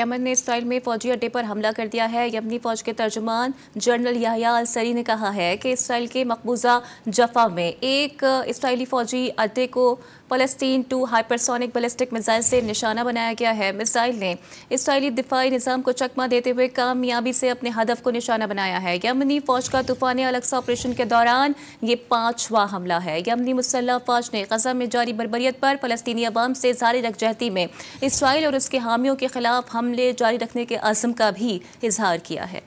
Yemen ने Israel में फौजी अड्डे पर हमला कर दिया है यमनी फौज के तर्जुमान जनरल याहिया सरी ने कहा है कि इसराइल के मकबूजा जफा में एक इसराइली फौजी अड्डे को फलस्तीन टू हाइपरसोनिक बैलिस्टिक मिसाइल से निशाना बनाया गया है मिसाइल ने इसराइली दिफाई निज़ाम को चकमा देते हुए कामयाबी से अपने हदफ को निशाना बनाया है यमनी फौज का तूफान अलक्सा ऑपरेशन के दौरान ये पाँचवा हमला है यमनी मुसल्ह फौज ने गजा में जारी बरबरीत पर फलस्तनी आवाम से जारी रखजहती में इसराइल और उसके हामियों के खिलाफ हमले जारी रखने के आजम का भी इजहार किया है